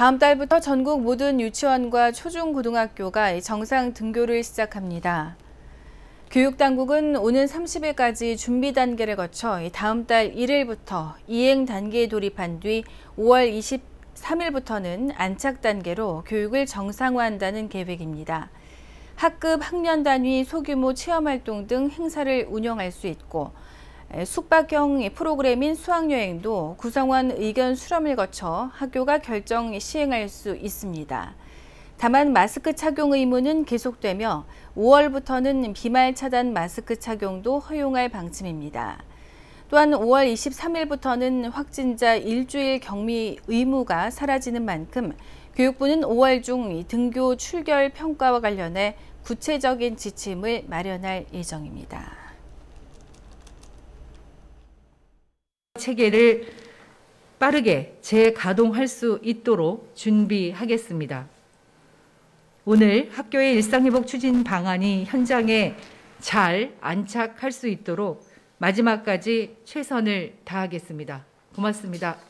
다음 달부터 전국 모든 유치원과 초중고등학교가 정상 등교를 시작합니다. 교육당국은 오는 30일까지 준비 단계를 거쳐 다음 달 1일부터 이행 단계에 돌입한 뒤 5월 23일부터는 안착 단계로 교육을 정상화한다는 계획입니다. 학급, 학년 단위, 소규모 체험 활동 등 행사를 운영할 수 있고 예, 숙박형 프로그램인 수학여행도 구성원 의견 수렴을 거쳐 학교가 결정 시행할 수 있습니다. 다만 마스크 착용 의무는 계속되며 5월부터는 비말 차단 마스크 착용도 허용할 방침입니다. 또한 5월 23일부터는 확진자 일주일 격리 의무가 사라지는 만큼 교육부는 5월 중 등교 출결 평가와 관련해 구체적인 지침을 마련할 예정입니다. 체계를 빠르게 재가동할 수 있도록 준비하겠습니다. 오늘 학교의 일상회복 추진 방안이 현장에 잘 안착할 수 있도록 마지막까지 최선을 다하겠습니다. 고맙습니다.